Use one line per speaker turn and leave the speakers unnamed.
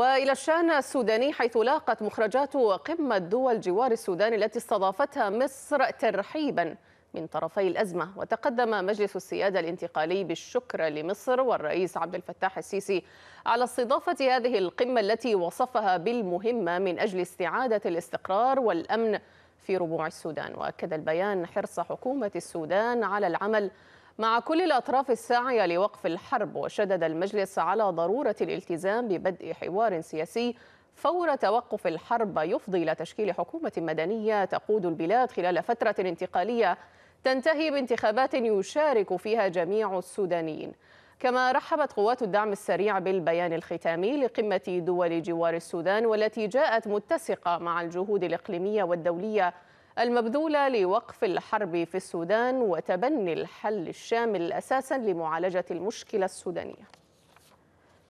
وإلى الشأن السوداني حيث لاقت مخرجات قمة دول جوار السودان التي استضافتها مصر ترحيبا من طرفي الأزمة وتقدم مجلس السيادة الانتقالي بالشكر لمصر والرئيس عبد الفتاح السيسي على استضافة هذه القمة التي وصفها بالمهمة من أجل استعادة الاستقرار والأمن في ربوع السودان وأكد البيان حرص حكومة السودان على العمل مع كل الأطراف الساعية لوقف الحرب وشدد المجلس على ضرورة الالتزام ببدء حوار سياسي فور توقف الحرب يفضي إلى تشكيل حكومة مدنية تقود البلاد خلال فترة انتقالية تنتهي بانتخابات يشارك فيها جميع السودانيين كما رحبت قوات الدعم السريع بالبيان الختامي لقمة دول جوار السودان والتي جاءت متسقة مع الجهود الإقليمية والدولية المبذولة لوقف الحرب في السودان وتبني الحل الشامل أساسا لمعالجة المشكلة السودانية